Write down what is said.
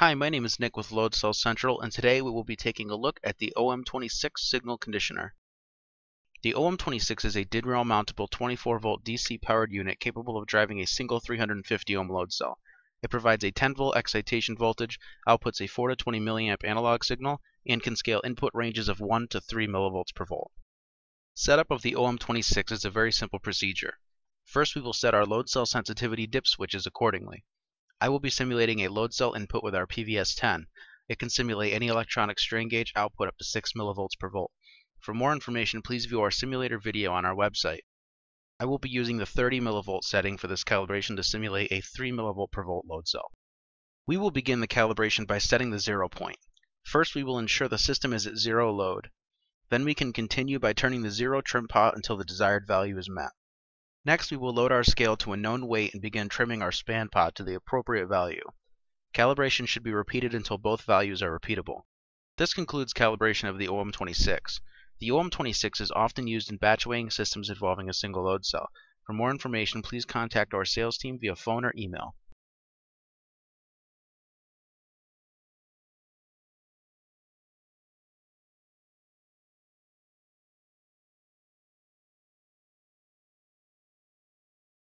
Hi, my name is Nick with Load Cell Central, and today we will be taking a look at the OM26 signal conditioner. The OM26 is a DIDRAL mountable 24-volt DC powered unit capable of driving a single 350-ohm load cell. It provides a 10-volt excitation voltage, outputs a 4 to 20 milliamp analog signal, and can scale input ranges of 1 to 3 millivolts per volt. Setup of the OM26 is a very simple procedure. First we will set our load cell sensitivity dip switches accordingly. I will be simulating a load cell input with our PVS-10. It can simulate any electronic strain gauge output up to 6 millivolts per volt. For more information, please view our simulator video on our website. I will be using the 30 millivolt setting for this calibration to simulate a 3 millivolt per volt load cell. We will begin the calibration by setting the zero point. First, we will ensure the system is at zero load. Then we can continue by turning the zero trim pot until the desired value is met. Next, we will load our scale to a known weight and begin trimming our span pot to the appropriate value. Calibration should be repeated until both values are repeatable. This concludes calibration of the OM26. The OM26 is often used in batch weighing systems involving a single load cell. For more information, please contact our sales team via phone or email.